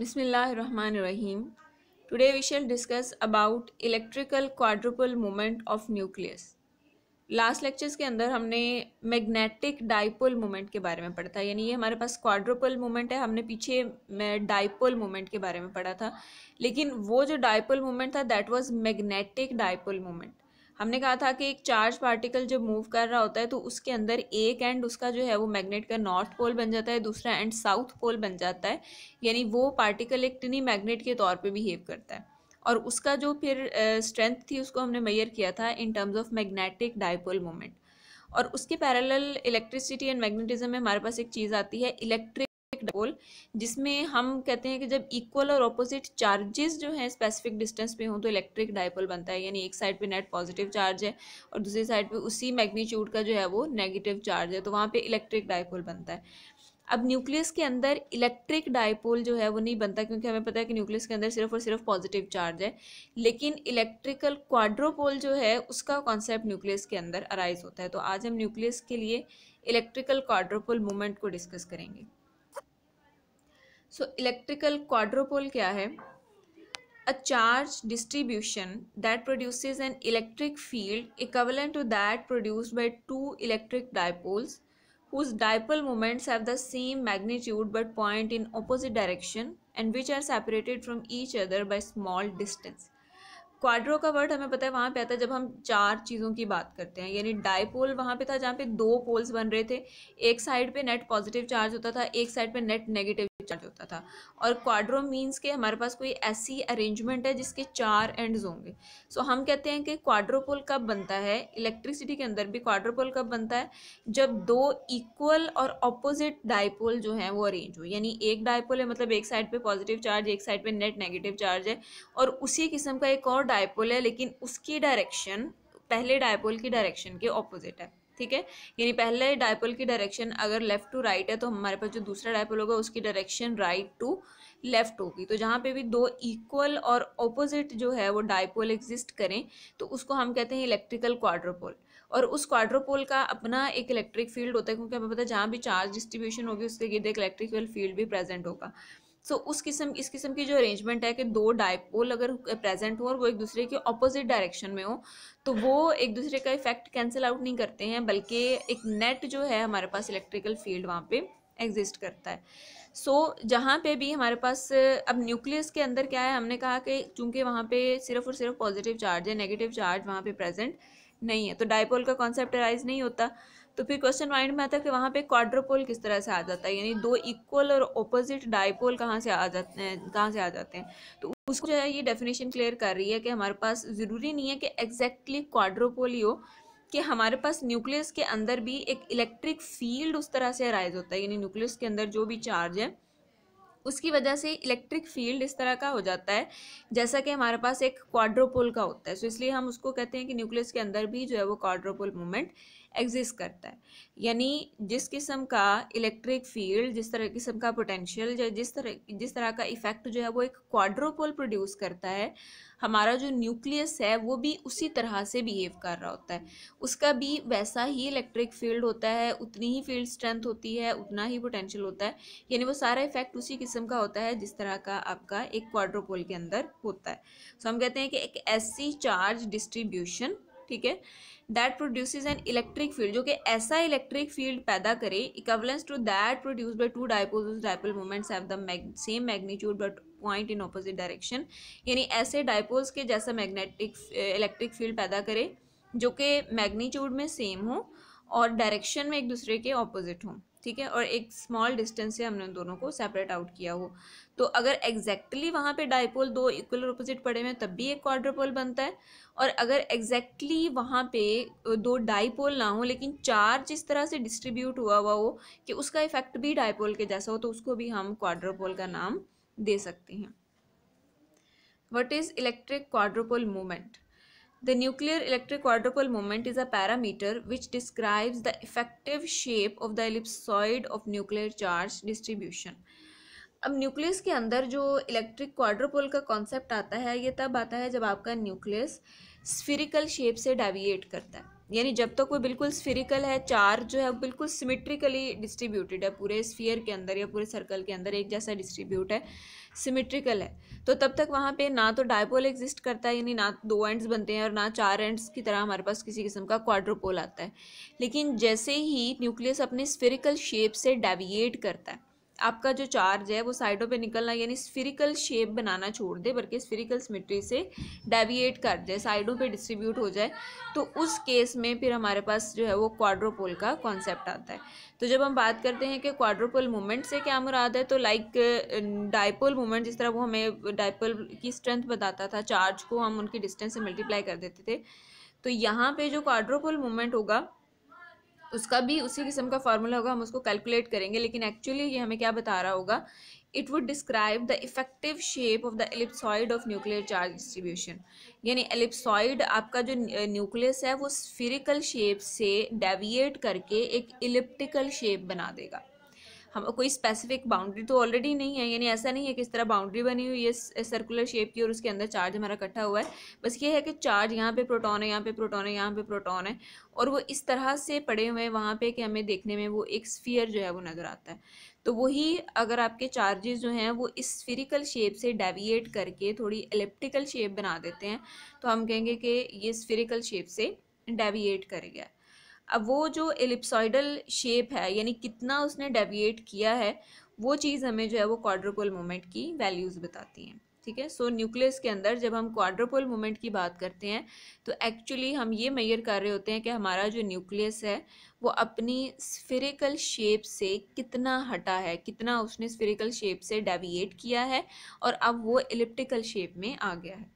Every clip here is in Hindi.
Bismillahirrahmanirrahim. Today we shall discuss about electrical quadrupole moment of nucleus last lectures के अंदर हमने मैग्नेटिक डाइपोल मोमेंट के बारे में पढ़ा था यानी ये हमारे पास क्वाड्रोपल मोमेंट है हमने पीछे डाइपोल मोमेंट के बारे में पढ़ा था लेकिन वो जो डाइपोल मोमेंट था that was magnetic dipole moment हमने कहा था कि एक चार्ज पार्टिकल जब मूव कर रहा होता है तो उसके अंदर एक एंड उसका जो है वो मैग्नेट का नॉर्थ पोल बन जाता है दूसरा एंड साउथ पोल बन जाता है यानी वो पार्टिकल एक टिनी मैग्नेट के तौर पर बिहेव करता है और उसका जो फिर स्ट्रेंथ uh, थी उसको हमने मैयर किया था in terms of magnetic dipole moment और उसके पैरल इलेक्ट्रिसिटी एंड मैग्नेटिज्म में हमारे पास एक चीज़ आती है इलेक्ट्रिक डबल जिसमें हम कहते हैं कि जब इक्वल और ऑपोजिट चार्जेस जो हैं स्पेसिफिक डिस्टेंस पे हों तो इलेक्ट्रिक डायपोल बनता है यानी एक साइड पे नेट पॉजिटिव चार्ज है और दूसरी साइड पे उसी मैग्नीट्यूड का जो है वो नेगेटिव चार्ज है तो वहाँ पे इलेक्ट्रिक डायपोल बनता है अब न्यूक्लियस के अंदर इलेक्ट्रिक डायपोल जो है वो नहीं बनता क्योंकि हमें पता है कि न्यूक्लियस के अंदर सिर्फ और सिर्फ पॉजिटिव चार्ज है लेकिन इलेक्ट्रिकल क्वाड्रोपोल जो है उसका कॉन्सेप्ट न्यूक्लियस के अंदर अराइज होता है तो आज हम न्यूक्लियस के लिए इलेक्ट्रिकल क्वाड्रोपोल मूवमेंट को डिस्कस करेंगे सो इलेक्ट्रिकल क्वाड्रोपोल क्या है a charge distribution that produce an electric field equivalent to that produced by two electric dipoles whose dipole moments have the same magnitude but point in opposite direction and which are separated from each other by small distance quadro का वर्ड हमें पता है वहाँ पे आता है जब हम चार चीज़ों की बात करते हैं यानी डायपोल वहाँ पे था जहाँ पे दो पोल्स बन रहे थे एक साइड पे नेट पॉजिटिव चार्ज होता था एक साइड पे नेट नेगेटिव चार्ज होता था और क्वाड्रो मीन्स के हमारे पास कोई ऐसी अरेंजमेंट है जिसके चार एंड्स होंगे सो so, हम कहते हैं कि क्वाड्रोपोल कब बनता है इलेक्ट्रिसिटी के अंदर भी क्वाड्रोपोल कब बनता है जब दो इक्वल और अपोजिट डाइपोल जो हैं वो अरेंज हो यानी एक डाइपोल है मतलब एक साइड पे पॉजिटिव चार्ज एक साइड पे नेट नेगेटिव चार्ज है और उसी किस्म का एक और डायपोल है लेकिन उसकी डायरेक्शन पहले डायपोल की डायरेक्शन के ऑपोजिट है ठीक है यानी पहले डायपोल की डायरेक्शन अगर लेफ्ट टू राइट है तो हमारे पास जो दूसरा डायपोल होगा उसकी डायरेक्शन राइट टू लेफ्ट होगी तो जहाँ पे भी दो इक्वल और ऑपोजिट जो है वो डायपोल एग्जिस्ट करें तो उसको हम कहते हैं इलेक्ट्रिकल क्वाड्रोपोल और उस क्वाड्रोपोल का अपना एक इलेक्ट्रिक फील्ड होता है क्योंकि हमें पता है जहाँ भी चार्ज डिस्ट्रीब्यूशन होगी उसके गिर्द एक इलेक्ट्रिकल फील्ड भी प्रेजेंट होगा सो so, उस किस्म इस किस्म की जो अरेंजमेंट है कि दो डायपोल अगर प्रेजेंट हो और वो एक दूसरे के ऑपोजिट डायरेक्शन में हो तो वो एक दूसरे का इफेक्ट कैंसिल आउट नहीं करते हैं बल्कि एक नेट जो है हमारे पास इलेक्ट्रिकल फील्ड वहाँ पे एग्जिस्ट करता है सो so, जहाँ पे भी हमारे पास अब न्यूक्लियस के अंदर क्या है हमने कहा कि चूंकि वहाँ पे सिर्फ और सिर्फ पॉजिटिव चार्ज है नेगेटिव चार्ज वहाँ पे प्रेजेंट नहीं है तो डायपोल का कॉन्सेप्ट राइज नहीं होता तो फिर क्वेश्चन माइंड में आता है कि वहाँ पे क्वाड्रोपोल किस तरह से आ जाता है यानी दो इक्वल और ओपोजिट डायपोल कहाँ से आ जाते हैं कहाँ से आ जाते हैं तो उसको जो है ये डेफिनेशन क्लियर कर रही है कि हमारे पास ज़रूरी नहीं है कि एग्जैक्टली क्वाड्रोपोल ही हो कि हमारे पास न्यूक्लियस के अंदर भी एक इलेक्ट्रिक फील्ड उस तरह से अराइज होता है यानी न्यूक्लियस के अंदर जो भी चार्ज है उसकी वजह से इलेक्ट्रिक फील्ड इस तरह का हो जाता है जैसा कि हमारे पास एक क्वाड्रोपोल का होता है सो इसलिए हम उसको कहते हैं कि न्यूक्लियस के अंदर भी जो है वो क्वाड्रोपोल मूवमेंट एग्जिस्ट करता है यानी जिस किस्म का इलेक्ट्रिक फील्ड जिस तरह किस्म का पोटेंशियल या जिस तरह जिस तरह का इफेक्ट जो है वो एक क्वाड्रोपोल प्रोड्यूस करता है हमारा जो न्यूक्लियस है वो भी उसी तरह से बिहेव कर रहा होता है उसका भी वैसा ही इलेक्ट्रिक फील्ड होता है उतनी ही फील्ड स्ट्रेंथ होती है उतना ही पोटेंशियल होता है यानी वो सारा इफेक्ट उसी किस्म का होता है जिस तरह का आपका एक क्वाड्रोपोल के अंदर होता है सो so, हम कहते हैं कि एक ऐसी चार्ज डिस्ट्रीब्यूशन ठीक है that produce an electric field जो कि ऐसा इलेक्ट्रिक फील्ड पैदा करे equivalence to that produce by two dipoles dipole movements have the same magnitude but point in opposite direction यानी ऐसे डायपोल्स के जैसा मैग्नेटिक इलेक्ट्रिक फील्ड पैदा करे जो कि मैग्नीट्यूड में सेम हो और डायरेक्शन में एक दूसरे के ऑपोजिट हों ठीक है और एक स्मॉल डिस्टेंस से हमने दोनों को सेपरेट आउट किया हो तो अगर एग्जैक्टली exactly वहाँ पे डाइपोल दो इक्वल और अपोजिट पड़े हुए तब भी एक क्वाड्रोपोल बनता है और अगर एग्जैक्टली exactly वहाँ पे दो डायपोल ना हो लेकिन चार्ज इस तरह से डिस्ट्रीब्यूट हुआ हुआ हो कि उसका इफेक्ट भी डायपोल के जैसा हो तो उसको भी हम क्वाड्रोपोल का नाम दे सकते हैं what is electric quadrupole movement The nuclear electric quadrupole moment is a parameter which describes the effective shape of the ellipsoid of nuclear charge distribution. अब न्यूक्लियस के अंदर जो इलेक्ट्रिक क्वाड्रोपोल का कॉन्सेप्ट आता है ये तब आता है जब आपका न्यूक्लियस स्फेरिकल शेप से डेविएट करता है यानी जब तक वो बिल्कुल स्फेरिकल है चार जो है बिल्कुल सिमिट्रिकली डिस्ट्रीब्यूटेड है पूरे स्फीयर के अंदर या पूरे सर्कल के अंदर एक जैसा डिस्ट्रीब्यूट है सिमिट्रिकल है तो तब तक वहाँ पे ना तो डायपोल एग्जिस्ट करता है यानी ना दो एंड्स बनते हैं और ना चार एंड्स की तरह हमारे पास किसी किस्म का क्वाड्रोपोल आता है लेकिन जैसे ही न्यूक्लियस अपने स्फेरिकल शेप से डेविएट करता है आपका जो चार्ज है वो साइडों पे निकलना यानी स्फेरिकल शेप बनाना छोड़ दे बल्कि स्फेरिकल सिमेट्री से डेविएट कर दे साइडों पे डिस्ट्रीब्यूट हो जाए तो उस केस में फिर हमारे पास जो है वो क्वाड्रोपोल का कॉन्सेप्ट आता है तो जब हम बात करते हैं कि क्वाड्रोपोल मूवमेंट से क्या मुराद है तो लाइक डाइपोल मूवमेंट जिस तरह वो हमें डायपोल की स्ट्रेंथ बताता था चार्ज को हम उनकी डिस्टेंस से मल्टीप्लाई कर देते थे तो यहाँ पे जो क्वाड्रोपोल मूवमेंट होगा उसका भी उसी किस्म का फार्मूला होगा हम उसको कैलकुलेट करेंगे लेकिन एक्चुअली ये हमें क्या बता रहा होगा it would describe the effective shape of the ellipsoid of nuclear charge distribution यानी एलिप्सॉइड आपका जो न्यूक्लियस है वो स्फिरिकल शेप से डेविएट करके एक इलिप्टिकल शेप बना देगा हम कोई स्पेसिफिक बाउंड्री तो ऑलरेडी नहीं है यानी ऐसा नहीं है कि इस तरह बाउंड्री बनी हुई है सर्कुलर शेप की और उसके अंदर चार्ज हमारा इकट्ठा हुआ है बस ये है कि चार्ज यहाँ पे प्रोटॉन है यहाँ पे प्रोटॉन है यहाँ पे प्रोटॉन है और वो इस तरह से पड़े हुए हैं वहाँ पे कि हमें देखने में वो एक स्फीयर जो है वो नज़र आता है तो वही अगर आपके चार्जेस जो हैं वो इस शेप से डेविएट करके थोड़ी एलिप्टिकल शेप बना देते हैं तो हम कहेंगे कि ये स्फिरिकल शेप से डेविएट कर गया अब वो जो एलिप्सॉइडल शेप है यानी कितना उसने डेविएट किया है वो चीज़ हमें जो है वो क्वाड्रोपोल मोमेंट की वैल्यूज़ बताती हैं ठीक है सो न्यूक्लियस के अंदर जब हम क्वाड्रोपोल मोमेंट की बात करते हैं तो एक्चुअली हम ये मैयर कर रहे होते हैं कि हमारा जो न्यूक्लियस है वो अपनी स्फेरिकल शेप से कितना हटा है कितना उसने स्फेरिकल शेप से डेविएट किया है और अब वो एलिप्टिकल शेप में आ गया है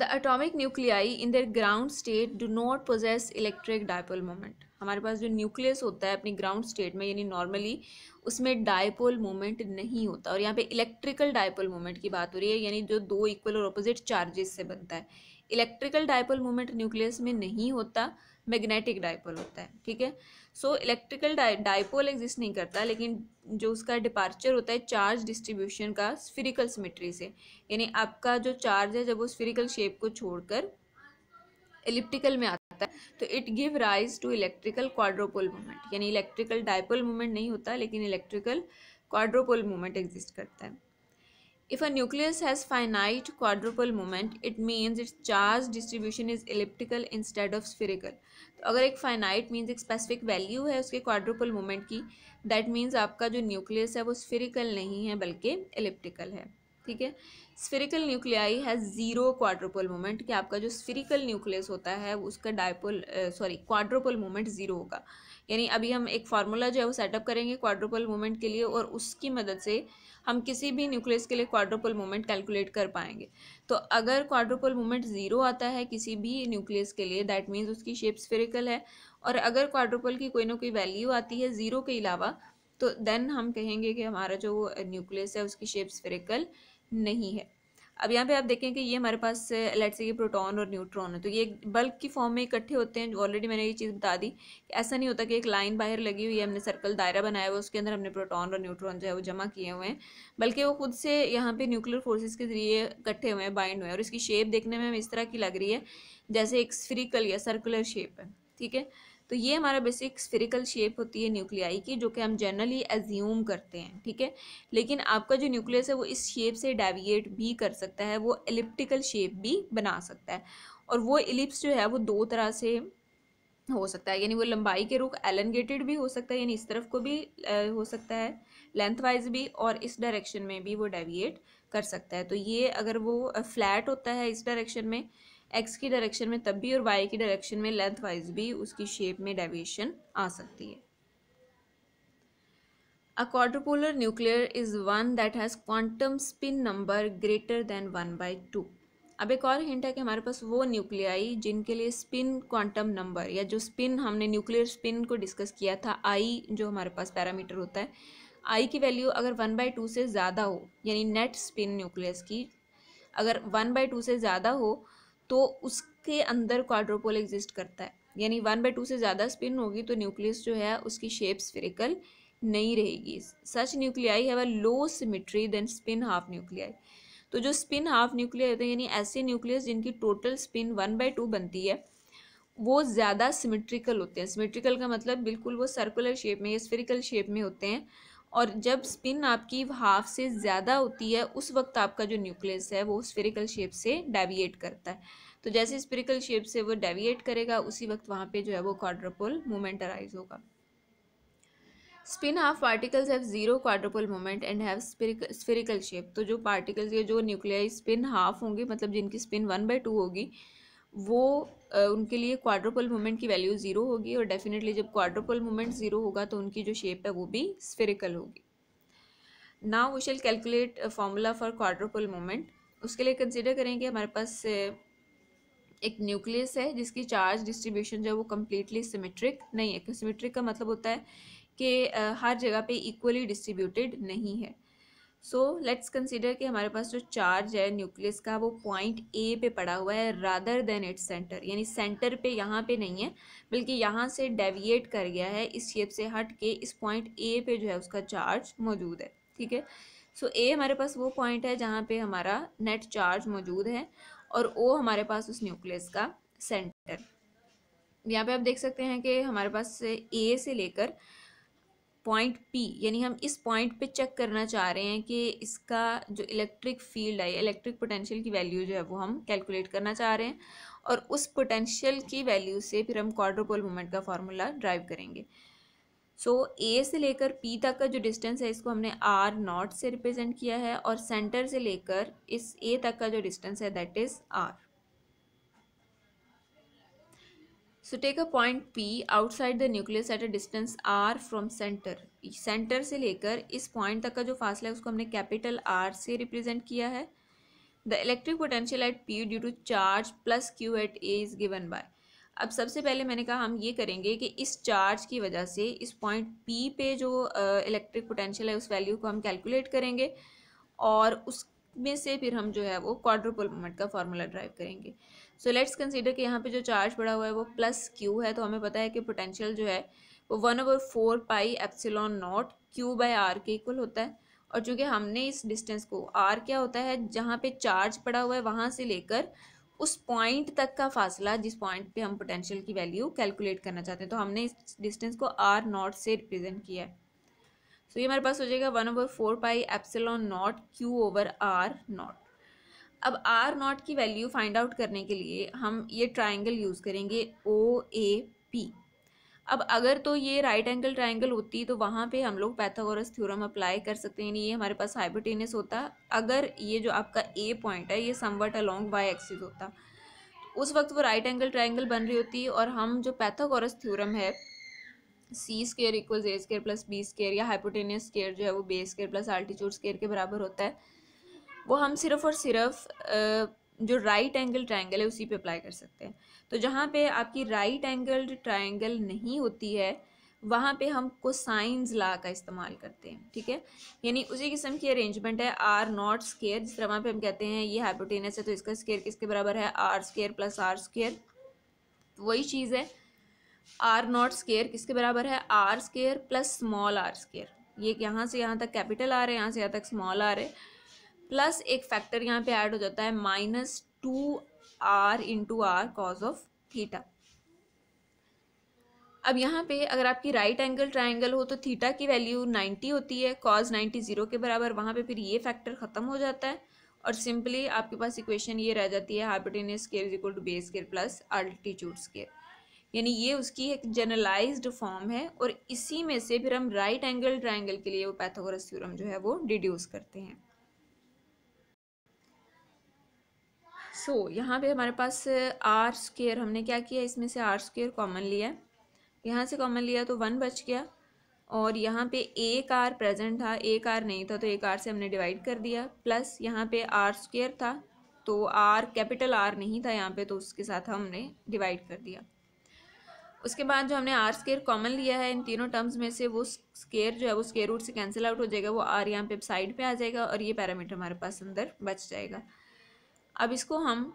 the atomic nuclei in their ground state do not possess electric dipole moment हमारे पास जो न्यूक्लियस होता है अपनी ग्राउंड स्टेट में यानी नॉर्मली उसमें डायपोल मोमेंट नहीं होता और यहाँ पे इलेक्ट्रिकल डायपोल मोमेंट की बात हो रही है यानी जो दो इक्वल और अपोजिट चार्जेस से बनता है इलेक्ट्रिकल डायपोल मोमेंट न्यूक्लियस में नहीं होता मैग्नेटिक डायपोल होता है ठीक है सो इलेक्ट्रिकल डायपोल एग्जिस्ट नहीं करता लेकिन जो उसका डिपार्चर होता है चार्ज डिस्ट्रीब्यूशन का स्फेरिकल सिमेट्री से यानी आपका जो चार्ज है जब वो स्फेरिकल शेप को छोड़कर एलिप्टिकल में आता है तो it give rise to electrical quadrupole movement यानी इलेक्ट्रिकल डायपोल मूवमेंट नहीं होता लेकिन इलेक्ट्रिकल क्वाड्रोपोल मूवमेंट एग्जिस्ट करता है If a nucleus has finite quadruple moment, it means its charge distribution is elliptical instead of spherical. तो अगर एक finite means एक specific value है उसके quadruple moment की that means आपका जो nucleus है वो spherical नहीं है बल्कि elliptical है ठीक है स्फेरिकल न्यूक्लियाई है ज़ीरो क्वाड्रोपल मोमेंट कि आपका जो स्फेरिकल न्यूक्लियस होता है उसका dipole sorry quadrupole moment zero होगा यानी अभी हम एक फार्मूला जो है वो सेटअप करेंगे क्वाड्रोपल मोमेंट के लिए और उसकी मदद से हम किसी भी न्यूक्लियस के लिए क्वाड्रोपल मोमेंट कैलकुलेट कर पाएंगे तो अगर क्वाड्रोपल मोमेंट ज़ीरो आता है किसी भी न्यूक्लियस के लिए दैट मीन्स उसकी शेप स्फेरिकल है और अगर क्वाड्रोपल की कोई ना कोई वैल्यू आती है ज़ीरो के अलावा तो देन हम कहेंगे कि हमारा जो न्यूक्लियस है उसकी शेप स्फेरिकल नहीं है अब यहाँ पे आप देखें कि ये हमारे पास लेट से ये प्रोटॉन और न्यूट्रॉन है तो ये बल्क की फॉर्म में इकट्ठे होते हैं ऑलरेडी मैंने ये चीज़ बता दी कि ऐसा नहीं होता कि एक लाइन बाहर लगी हुई है हमने सर्कल दायरा बनाया हुआ उसके अंदर हमने प्रोटॉन और न्यूट्रॉन जो है वो जमा किए हुए हैं बल्कि वो खुद से यहाँ पे न्यूक्लियर फोर्सेज के जरिए इकट्ठे हुए हैं बाइंड हुए हैं और इसकी शेप देखने में हम इस तरह की लग रही है जैसे एक स्फ्रिकल या सर्कुलर शेप है ठीक है तो ये हमारा बेसिक स्फेरिकल शेप होती है न्यूक्लियाई की जो कि हम जनरली एज्यूम करते हैं ठीक है लेकिन आपका जो न्यूक्लियस है वो इस शेप से डेविएट भी कर सकता है वो एलिप्टिकल शेप भी बना सकता है और वो एलिप्स जो है वो दो तरह से हो सकता है यानी वो लंबाई के रुख एलनगेटेड भी हो सकता है यानी इस तरफ को भी हो सकता है लेंथ वाइज भी और इस डायरेक्शन में भी वो डेविएट कर सकता है तो ये अगर वो फ्लैट होता है इस डायरेक्शन में एक्स की डायरेक्शन में तब भी और वाई की डायरेक्शन में लेंथ वाइज भी उसकी शेप में डेविएशन आ सकती है a quadrupolar nuclear is one that has quantum spin number greater than one by two अब एक और हिंट है कि हमारे पास वो न्यूक्लियाई जिनके लिए स्पिन क्वांटम नंबर या जो स्पिन हमने न्यूक्लियर स्पिन को डिस्कस किया था आई जो हमारे पास पैरामीटर होता है आई की वैल्यू अगर वन बाई टू से ज़्यादा हो यानी नेट स्पिन न्यूक्लियस की अगर वन बाई टू से ज़्यादा हो तो उसके अंदर क्वाड्रोपोल एग्जिस्ट करता है यानी वन बाई टू से ज़्यादा स्पिन होगी तो न्यूक्लियस जो है उसकी शेप स्फेरिकल नहीं रहेगी सच न्यूक्लियाई है वह low symmetry than spin half nuclei तो जो स्पिन हाफ न्यूक्लियर होते हैं यानी ऐसे न्यूक्लियस जिनकी total spin one by two बनती है वो ज़्यादा सिमिट्रिकल होते हैं सिमिट्रिकल का मतलब बिल्कुल वो सर्कुलर शेप में या स्फेरिकल शेप में होते हैं और जब स्पिन आपकी हाफ से ज़्यादा होती है उस वक्त आपका जो न्यूक्लियस है वो स्फेरिकल शेप से डेविएट करता है तो जैसे स्फेरिकल शेप से वो डेविएट करेगा उसी वक्त वहाँ पे जो है वो क्वाड्रोपोल मोमेंट अराइज होगा spin half particles have zero quadrupole moment and have spherical shape तो जो पार्टिकल्स ये जो न्यूक्लियाई स्पिन हाफ होंगे मतलब जिनकी स्पिन वन बाई टू होगी वो उनके लिए क्वाड्रोपल मोमेंट की वैल्यू ज़ीरो होगी और डेफिनेटली जब क्वाड्रोपल मोमेंट ज़ीरो होगा तो उनकी जो शेप है वो भी स्फेरिकल होगी now we shall calculate formula for quadrupole moment उसके लिए कंसिडर करें कि हमारे पास एक न्यूक्लियस है जिसकी चार्ज डिस्ट्रीब्यूशन जो है वो कम्प्लीटली सिमेट्रिक नहीं है सिमेट्रिक का मतलब होता है कि हर जगह पे इक्वली डिस्ट्रीब्यूटेड नहीं है सो लेट्स कंसिडर कि हमारे पास जो चार्ज है न्यूक्लियस का वो पॉइंट ए पे पड़ा हुआ है रादर देन इट्स सेंटर यानी सेंटर पे यहाँ पे नहीं है बल्कि यहाँ से डेविएट कर गया है इस शेप से हट के इस पॉइंट ए पे जो है उसका चार्ज मौजूद है ठीक है सो ए हमारे पास वो पॉइंट है जहाँ पे हमारा नेट चार्ज मौजूद है और ओ हमारे पास उस न्यूक्लियस का सेंटर यहाँ पे आप देख सकते हैं कि हमारे पास ए से लेकर पॉइंट पी यानी हम इस पॉइंट पे चेक करना चाह रहे हैं कि इसका जो इलेक्ट्रिक फील्ड है इलेक्ट्रिक पोटेंशियल की वैल्यू जो है वो हम कैलकुलेट करना चाह रहे हैं और उस पोटेंशियल की वैल्यू से फिर हम क्वाड्रोपोल मोमेंट का फार्मूला ड्राइव करेंगे सो so, ए से लेकर पी तक का जो डिस्टेंस है इसको हमने आर नॉट से रिप्रेजेंट किया है और सेंटर से लेकर इस ए तक का जो डिस्टेंस है that is R so take a point P outside the nucleus at a distance R from centre centre से लेकर इस पॉइंट तक का जो फासला है उसको हमने कैपिटल आर से रिप्रेजेंट किया है the electric potential at P due to charge plus Q at A is given by अब सबसे पहले मैंने कहा हम ये करेंगे कि इस चार्ज की वजह से इस पॉइंट पी पे जो इलेक्ट्रिक uh, पोटेंशियल है उस वैल्यू को हम कैलकुलेट करेंगे और उसमें से फिर हम जो है वो क्वाड्रोपल मोमेंट का फार्मूला ड्राइव करेंगे सो लेट्स कंसिडर कि यहाँ पे जो चार्ज बढ़ा हुआ है वो प्लस क्यू है तो हमें पता है कि पोटेंशियल जो है वो one over four pi epsilon naught Q by R के इक्वल होता है और चूँकि हमने इस डिस्टेंस को आर क्या होता है जहाँ पे चार्ज पड़ा हुआ है वहाँ से लेकर उस पॉइंट तक का फासला जिस पॉइंट पे हम पोटेंशियल की वैल्यू कैलकुलेट करना चाहते हैं तो हमने इस डिस्टेंस को आर नॉट से रिप्रेजेंट किया है सो ये हमारे पास हो जाएगा one over four pi epsilon naught Q over R naught अब आर नॉट की वैल्यू फाइंड आउट करने के लिए हम ये ट्राइंगल यूज़ करेंगे ओ ए पी अब अगर तो ये राइट एंगल ट्राइंगल होती तो वहाँ पे हम लोग पैथागोरस थ्योरम अप्लाई कर सकते हैं ये हमारे पास हाइपोटेनियस होता अगर ये जो आपका ए पॉइंट है ये समवट अलोंग वाई एक्सिस होता तो उस वक्त वो राइट एंगल ट्राइंगल बन रही होती और हम जो पैथागोरस थ्योरम है C square equals A square plus B square या हाइपोटेनियस स्केयर जो है वो base square plus altitude square के बराबर होता है वो हम सिर्फ और सिर्फ जो राइट एंगल ट्राइंगल है उसी पे अप्लाई कर सकते हैं तो जहाँ पे आपकी राइट एंगल्ड ट्राइंगल नहीं होती है वहाँ पे हम साइंस ला का इस्तेमाल करते हैं ठीक है यानी उसी किस्म की अरेंजमेंट है आर नॉट स्केयर जिस तरह वहाँ पर हम कहते हैं ये हाइपोटेनस है तो इसका स्केयर किसके बराबर है R square plus R square वही चीज़ है आर नॉट स्केयर किसके बराबर है R square plus small R square ये यहाँ से यहाँ तक कैपिटल आ रहा है यहाँ से यहाँ तक स्मॉल आ रहा है प्लस एक फैक्टर यहाँ पे ऐड हो जाता है minus two R into R cos of theta अब यहाँ पे अगर आपकी राइट एंगल ट्राइंगल हो तो थीटा की वैल्यू 90 होती है कॉज 90 जीरो के बराबर वहाँ पे फिर ये फैक्टर ख़त्म हो जाता है और सिंपली आपके पास इक्वेशन ये रह जाती है hypotenuse square is equal to base square plus altitude square यानी ये उसकी एक जनरलाइज्ड फॉर्म है और इसी में से फिर हम राइट एंगल ट्राइंगल के लिए वो पैथागोरस थ्योरम जो है वो डिड्यूस करते हैं सो so, यहाँ पे हमारे पास आर स्केयर हमने क्या किया इसमें से आर स्केयर कॉमन लिया यहाँ से कॉमन लिया तो वन बच गया और यहाँ पे एक आर प्रेजेंट था एक आर नहीं था तो एक आर से हमने डिवाइड कर दिया प्लस यहाँ पे आर स्केयर था तो आर कैपिटल आर नहीं था यहाँ पे तो उसके साथ हमने डिवाइड कर दिया उसके बाद जो हमने आर स्केयर कॉमन लिया है इन तीनों टर्म्स में से वो स्केयर जो है वो स्केयर रूट से कैंसिल आउट हो जाएगा वो आर यहाँ पे साइड पे आ जाएगा और ये पैरामीटर हमारे पास अंदर बच जाएगा अब इसको हम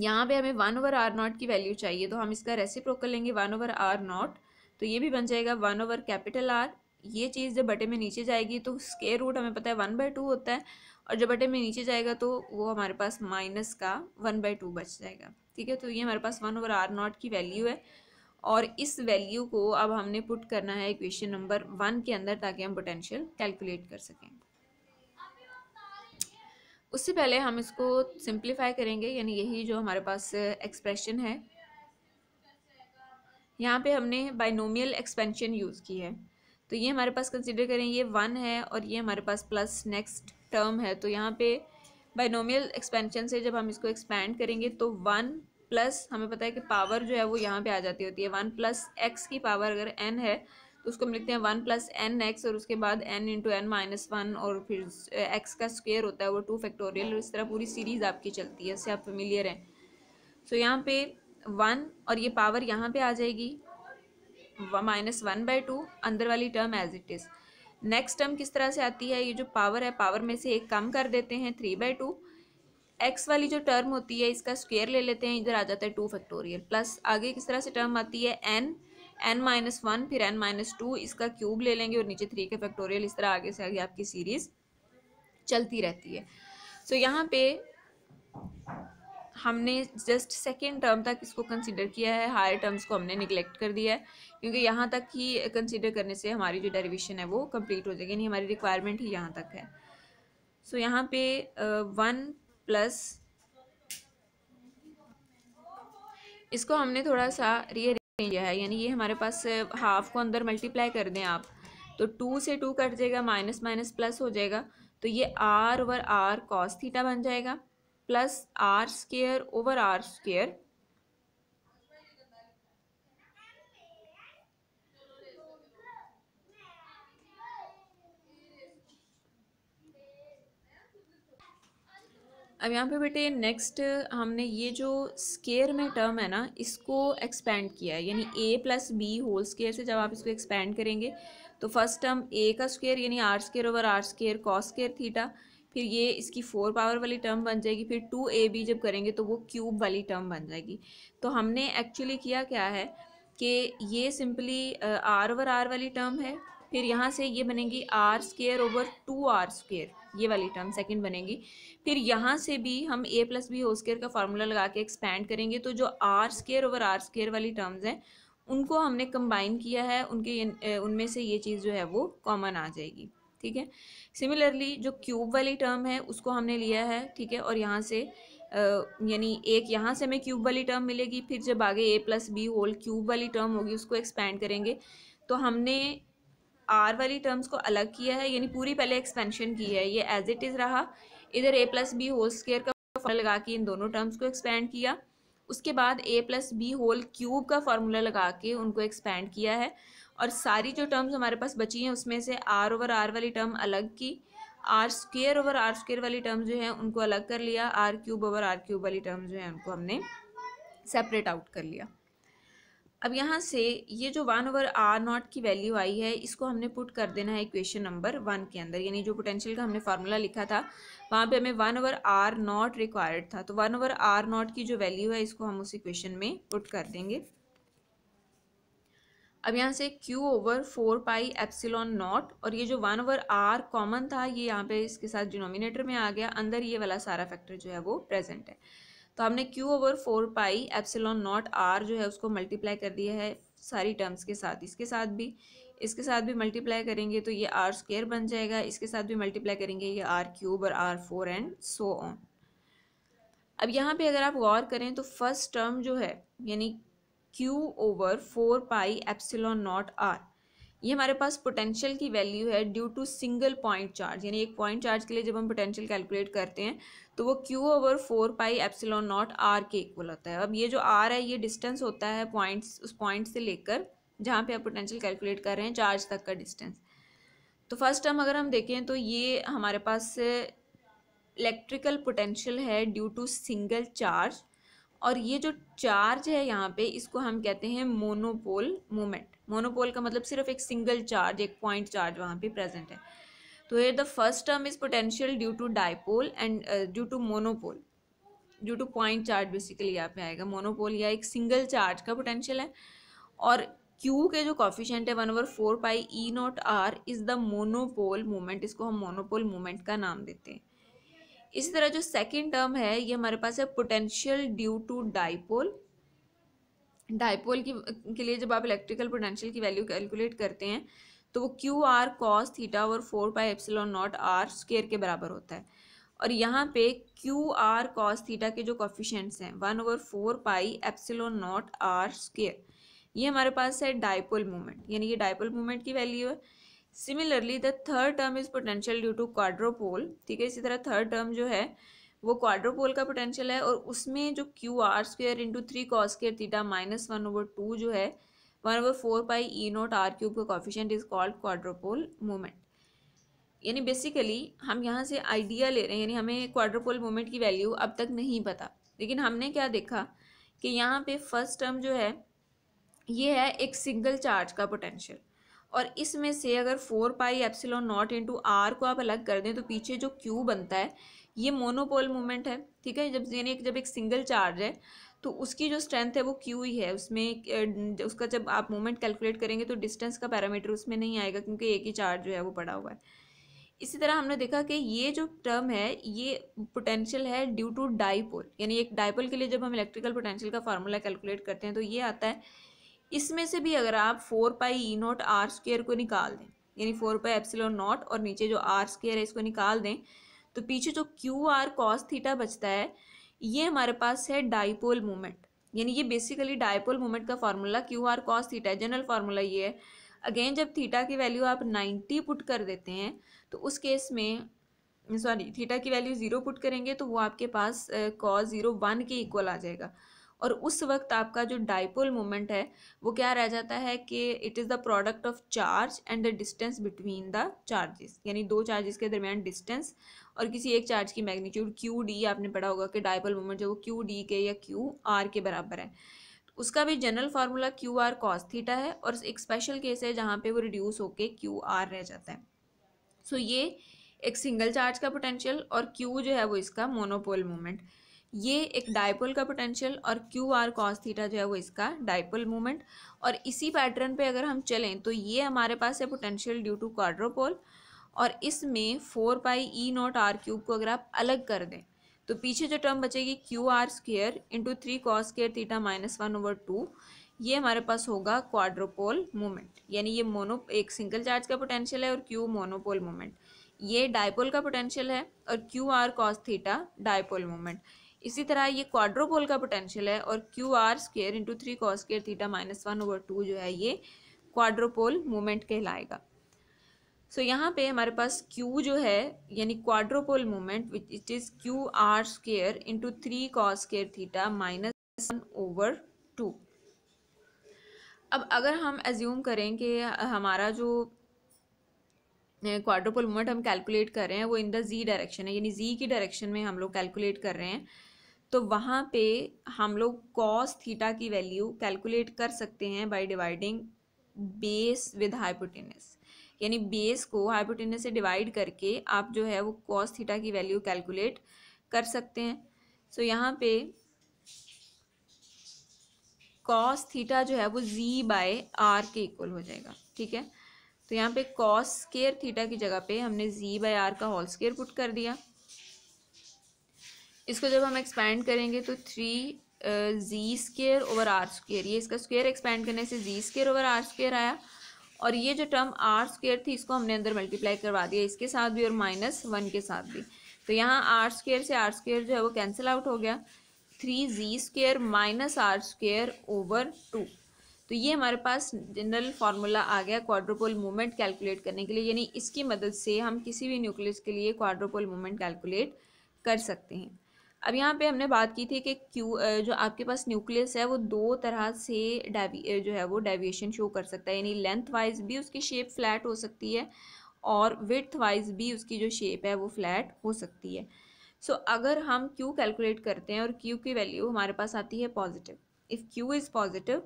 यहाँ पे हमें वन ओवर आर नॉट की वैल्यू चाहिए तो हम इसका रेसिप्रोकल लेंगे वन ओवर आर नॉट तो ये भी बन जाएगा वन ओवर कैपिटल आर ये चीज़ जब बटे में नीचे जाएगी तो स्केयर रूट हमें पता है वन बाई टू होता है और जब बटे में नीचे जाएगा तो वो हमारे पास माइनस का वन बाई टू बच जाएगा ठीक है तो ये हमारे पास वन ओवर आर नॉट की वैल्यू है और इस वैल्यू को अब हमने पुट करना है इक्वेशन नंबर वन के अंदर ताकि हम पोटेंशियल कैलकुलेट कर सकें उससे पहले हम इसको सिंप्लीफाई करेंगे यानी यही जो हमारे पास एक्सप्रेशन है यहाँ पे हमने बाइनोमियल एक्सपेंशन यूज़ की है तो ये हमारे पास कंसिडर करें ये वन है और ये हमारे पास प्लस नेक्स्ट टर्म है तो यहाँ पे बाइनोमियल एक्सपेंशन से जब हम इसको एक्सपेंड करेंगे तो वन प्लस हमें पता है कि पावर जो है वो यहाँ पे आ जाती होती है वन प्लस एक्स की पावर अगर एन है उसको हम लिखते हैं वन प्लस एन एक्स और उसके बाद N into N minus one और फिर एक्स का स्क्वेयर होता है वो टू फैक्टोरियल और इस तरह पूरी सीरीज़ आपकी चलती है इससे आप फेमिलियर हैं सो so, यहाँ पे वन और ये पावर यहाँ पे आ जाएगी माइनस वन बाई टू अंदर वाली term as it is next term किस तरह से आती है ये जो पावर है पावर में से एक कम कर देते हैं थ्री बाई टू एक्स वाली जो टर्म होती है इसका स्क्वेयर ले लेते हैं इधर आ जाता है टू फैक्टोरियल प्लस आगे किस तरह से टर्म आती है एन एन माइनस वन फिर एन माइनस टू इसका क्यूब ले लेंगे और नीचे थ्री के फैक्टोरियल इस तरह आगे से आगे आपकी सीरीज़ चलती रहती है सो so, यहाँ पे हमने जस्ट सेकेंड टर्म तक इसको कंसिडर किया है हायर टर्म्स को हमने निगलेक्ट कर दिया है क्योंकि यहाँ तक ही कंसिडर करने से हमारी जो डेरिवेशन है वो कम्प्लीट हो जाएगी यानी हमारी रिक्वायरमेंट ही यहाँ तक है सो so, यहाँ पे वन uh, प्लस इसको हमने थोड़ा सा रीअरेंज यह है यानी ये हमारे पास हाफ को अंदर मल्टीप्लाई कर दें आप तो टू से टू कट जाएगा माइनस माइनस प्लस हो जाएगा तो ये R over R cos theta बन जाएगा plus R square over R square अब यहाँ पे बेटे नेक्स्ट हमने ये जो स्केयर में टर्म है ना इसको एक्सपेंड किया है यानी A plus B whole square से जब आप इसको एक्सपेंड करेंगे तो फर्स्ट टर्म ए का स्केयर यानी R square over R square cos square theta फिर ये इसकी फोर पावर वाली टर्म बन जाएगी फिर टू ए बी जब करेंगे तो वो क्यूब वाली टर्म बन जाएगी तो हमने एक्चुअली किया क्या है कि ये सिंपली आर ओवर आर वाली टर्म है फिर यहाँ से ये बनेगी R square over two R square ये वाली टर्म सेकंड बनेगी फिर यहाँ से भी हम A plus B whole square का फार्मूला लगा के एक्सपैंड करेंगे तो जो R square over R square वाली टर्म्स हैं उनको हमने कंबाइन किया है उनके उनमें से ये चीज़ जो है वो कॉमन आ जाएगी ठीक है सिमिलरली जो क्यूब वाली टर्म है उसको हमने लिया है ठीक है और यहाँ से यानी एक यहाँ से हमें क्यूब वाली टर्म मिलेगी फिर जब आगे A plus B whole cube वाली टर्म होगी उसको एक्सपैंड करेंगे तो हमने आर वाली टर्म्स को अलग किया है यानी पूरी पहले एक्सपेंशन की है ये एज इट इज़ रहा इधर A plus B whole square का फॉर्मूला लगा के इन दोनों टर्म्स को एक्सपेंड किया उसके बाद A plus B whole cube का फार्मूला लगा के उनको एक्सपेंड किया है और सारी जो टर्म्स हमारे पास बची हैं उसमें से आर ओवर आर वाली टर्म अलग की R square over R square वाली टर्म जो है उनको अलग कर लिया R cube over R cube वाली टर्म जो है उनको हमने सेपरेट आउट कर लिया अब यहाँ से ये जो वन ओवर आर नॉट की वैल्यू आई है इसको हमने पुट कर देना है इक्वेशन नंबर वन के अंदर यानी जो पोटेंशियल का हमने फार्मूला लिखा था वहाँ पे हमें one over R naught required था तो वन ओवर आर नॉट की जो वैल्यू है इसको हम उस इक्वेशन में पुट कर देंगे अब यहाँ से Q over four pi epsilon naught और ये जो वन ओवर आर कॉमन था ये यहाँ पे इसके साथ डिनोमिनेटर में आ गया अंदर ये वाला सारा फैक्टर जो है वो प्रेजेंट है तो हमने Q over four pi epsilon naught R जो है उसको मल्टीप्लाई कर दिया है सारी टर्म्स के साथ इसके साथ भी इसके साथ भी मल्टीप्लाई करेंगे तो ये आर स्क्र बन जाएगा इसके साथ भी मल्टीप्लाई करेंगे ये आर क्यूब और R four and so on अब यहाँ पे अगर आप गौर करें तो फर्स्ट टर्म जो है यानी Q over four pi epsilon naught R ये हमारे पास पोटेंशियल की वैल्यू है due to single point charge यानी एक पॉइंट चार्ज के लिए जब हम पोटेंशियल कैलकुलेट करते हैं तो वो Q over four pi epsilon naught R के इक्वल होता है अब ये जो आर है ये डिस्टेंस होता है पॉइंट्स उस पॉइंट से लेकर जहाँ पे आप पोटेंशियल कैलकुलेट कर रहे हैं चार्ज तक का डिस्टेंस तो फर्स्ट टर्म अगर हम देखें तो ये हमारे पास इलेक्ट्रिकल पोटेंशियल है ड्यू टू सिंगल चार्ज और ये जो चार्ज है यहाँ पे इसको हम कहते हैं मोनोपोल मोमेंट मोनोपोल का मतलब सिर्फ एक सिंगल चार्ज एक पॉइंट चार्ज वहाँ पे प्रेजेंट है तो here the first term is potential due to dipole and due to monopole due to point charge basically यहाँ पे आएगा मोनोपोल या एक सिंगल चार्ज का पोटेंशियल है और क्यू के जो कॉफिशेंट है one over four pi E naught R is the monopole moment इसको हम मोनोपोल मोमेंट का नाम देते हैं इसी तरह जो सेकेंड टर्म है ये हमारे पास है potential due to dipole dipole की के लिए जब आप इलेक्ट्रिकल पोटेंशियल की वैल्यू कैलकुलेट करते हैं तो वो क्यू आर कॉस थीटा और four pi epsilon naught R square के बराबर होता है और यहाँ पे क्यू आर कॉस थीटा के जो कॉफिशेंट्स हैं one over four pi epsilon naught R square ये हमारे पास है डाइपोल मोमेंट यानी ये डायपोल मोमेंट की वैल्यू है similarly the third term is potential due to quadrupole ठीक है इसी तरह थर्ड टर्म जो है वो क्वाड्रोपोल का पोटेंशियल है और उसमें जो Q R square into three cos square theta minus one over two जो है one over four pi E naught R cube का coefficient is called quadrupole movement यानी बेसिकली हम यहाँ से आइडिया ले रहे हैं यानी हमें क्वाड्रोपोल मूवमेंट की वैल्यू अब तक नहीं पता लेकिन हमने क्या देखा कि यहाँ पे फर्स्ट टर्म जो है ये है एक सिंगल चार्ज का पोटेंशियल और इसमें से अगर four pi epsilon naught into R को आप अलग कर दें तो पीछे जो क्यू बनता है ये मोनोपोल मोमेंट है ठीक है जब यानी जब एक सिंगल चार्ज है तो उसकी जो स्ट्रेंथ है वो क्यू ही है उसमें उसका जब आप मोमेंट कैलकुलेट करेंगे तो डिस्टेंस का पैरामीटर उसमें नहीं आएगा क्योंकि एक ही चार्ज जो है वो पड़ा हुआ है इसी तरह हमने देखा कि ये जो टर्म है ये पोटेंशियल है ड्यू टू डाईपोल यानी एक डाईपोल के लिए जब हम इलेक्ट्रिकल पोटेंशियल का फार्मूला कैलकुलेट करते हैं तो ये आता है इसमें से भी अगर आप four pi E naught R square को निकाल दें यानी फोर पाई एप्सिलॉन नॉट और नीचे जो आर स्क्र है इसको निकाल दें तो पीछे जो क्यू आर कॉस थीटा बचता है ये हमारे पास है डाइपोल मोमेंट यानी ये बेसिकली डाइपोल मोमेंट का formula Q R cos theta है जनरल फार्मूला ये है अगेन जब थीटा की वैल्यू आप 90 पुट कर देते हैं तो उस केस में सॉरी थीटा की वैल्यू ज़ीरो पुट करेंगे तो वो आपके पास कॉस ज़ीरो वन के इक्वल आ जाएगा और उस वक्त आपका जो डाइपोल मोमेंट है वो क्या रह जाता है कि it is the product of charge and the distance between the charges यानी दो चार्जेस के दरमियान डिस्टेंस और किसी एक चार्ज की मैग्नीट्यूड क्यू डी आपने पढ़ा होगा कि डायपोल मोमेंट जो वो क्यू डी के या क्यू आर के बराबर है उसका भी general formula Q R cos theta है और एक स्पेशल केस है जहाँ पे वो रिड्यूस होके क्यू आर रह जाता है सो so, ये एक सिंगल चार्ज का पोटेंशियल और क्यू जो है वो इसका मोनोपोल मोमेंट ये एक डायपोल का पोटेंशियल और क्यू आर कॉस थीटा जो है वो इसका डायपोल मोमेंट और इसी पैटर्न पे अगर हम चलें तो ये हमारे पास है पोटेंशियल ड्यू टू क्वाड्रोपोल और इसमें four pi E naught R cube को अगर आप अलग कर दें तो पीछे जो टर्म बचेगी Q R square into three cos square theta minus one over two ये हमारे पास होगा क्वाड्रोपोल मोमेंट यानी ये मोनो एक सिंगल चार्ज का पोटेंशियल है और क्यू मोनोपोल मोमेंट ये डायपोल का पोटेंशियल है और Q R cos theta dipole moment इसी तरह ये क्वाड्रोपोल का पोटेंशियल है और Q R square into three cos square theta minus one over two जो है ये क्वाड्रोपोल मोमेंट कहलाएगा सो so, यहाँ पे हमारे पास Q जो है यानी quadrupole moment which it is Q R square into three cos square theta minus one over two अब अगर हम एज्यूम करें कि हमारा जो क्वाड्रोपोल मोमेंट हम कैलकुलेट कर रहे हैं वो इन द जी डायरेक्शन है यानी जी की डायरेक्शन में हम लोग कैलकुलेट कर रहे हैं तो वहाँ पे हम लोग कॉस थीटा की वैल्यू कैलकुलेट कर सकते हैं by dividing base with hypotenuse यानी बेस को हाइपोटेनस से डिवाइड करके आप जो है वो कॉस थीटा की वैल्यू कैलकुलेट कर सकते हैं सो so, यहाँ पे कॉस थीटा जो है वो जी बाय आर के इक्वल हो जाएगा ठीक है तो यहाँ पे कॉस स्केयर थीटा की जगह पे हमने जी बाय आर का होल स्केयर पुट कर दिया इसको जब हम एक्सपैंड करेंगे तो three G square over R square ये इसका स्केयर एक्सपैंड करने से G square over R square आया और ये जो टर्म आर स्क्वेयर थी इसको हमने अंदर मल्टीप्लाई करवा दिया इसके साथ भी और माइनस वन के साथ भी तो यहाँ आर स्क्वेयर से आर स्क्वेयर जो है वो कैंसिल आउट हो गया three G square minus R square over two तो ये हमारे पास जनरल फार्मूला आ गया क्वाड्रोपोल मूवमेंट कैलकुलेट करने के लिए यानी इसकी मदद से हम किसी भी न्यूक्लियस के लिए क्वाड्रोपोल मूवमेंट कैलकुलेट कर सकते हैं अब यहाँ पे हमने बात की थी कि क्यू जो आपके पास न्यूक्लियस है वो दो तरह से डेवी जो है वो डेविएशन शो कर सकता है यानी लेंथ वाइज भी उसकी शेप फ्लैट हो सकती है और विथ वाइज भी उसकी जो शेप है वो फ्लैट हो सकती है सो so, अगर हम क्यू कैलकुलेट करते हैं और क्यू की वैल्यू हमारे पास आती है positive if Q is positive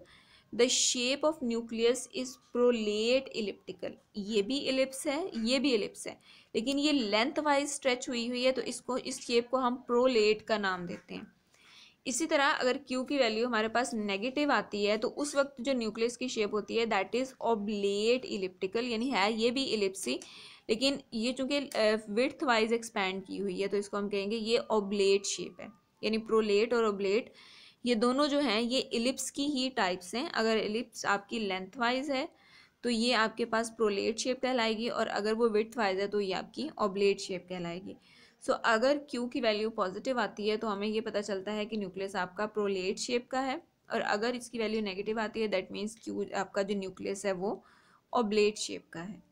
the shape of nucleus is prolate elliptical ये भी इलिप्स है ये भी इलिप्स है लेकिन ये लेंथ वाइज स्ट्रेच हुई हुई है तो इसको इस शेप को हम प्रोलेट का नाम देते हैं इसी तरह अगर Q की वैल्यू हमारे पास नेगेटिव आती है तो उस वक्त जो न्यूक्लियस की शेप होती है दैट इज़ ऑबलेट इलिप्टिकल यानी है ये भी इलिप्सी लेकिन ये चूंकि विथ वाइज एक्सपैंड की हुई है तो इसको हम कहेंगे ये ऑबलेट शेप है यानी प्रोलेट और ओबलेट ये दोनों जो हैं ये इलिप्स की ही टाइप्स हैं अगर इलिप्स आपकी लेंथ वाइज है तो ये आपके पास प्रोलेट शेप कहलाएगी और अगर वो विथ वाइज है तो ये आपकी ऑबलेट शेप कहलाएगी सो so, अगर क्यू की वैल्यू पॉजिटिव आती है तो हमें ये पता चलता है कि न्यूक्लियस आपका प्रोलेट शेप का है और अगर इसकी वैल्यू नेगेटिव आती है दैट मीन्स क्यू आपका जो न्यूक्लियस है वो ऑबलेट शेप का है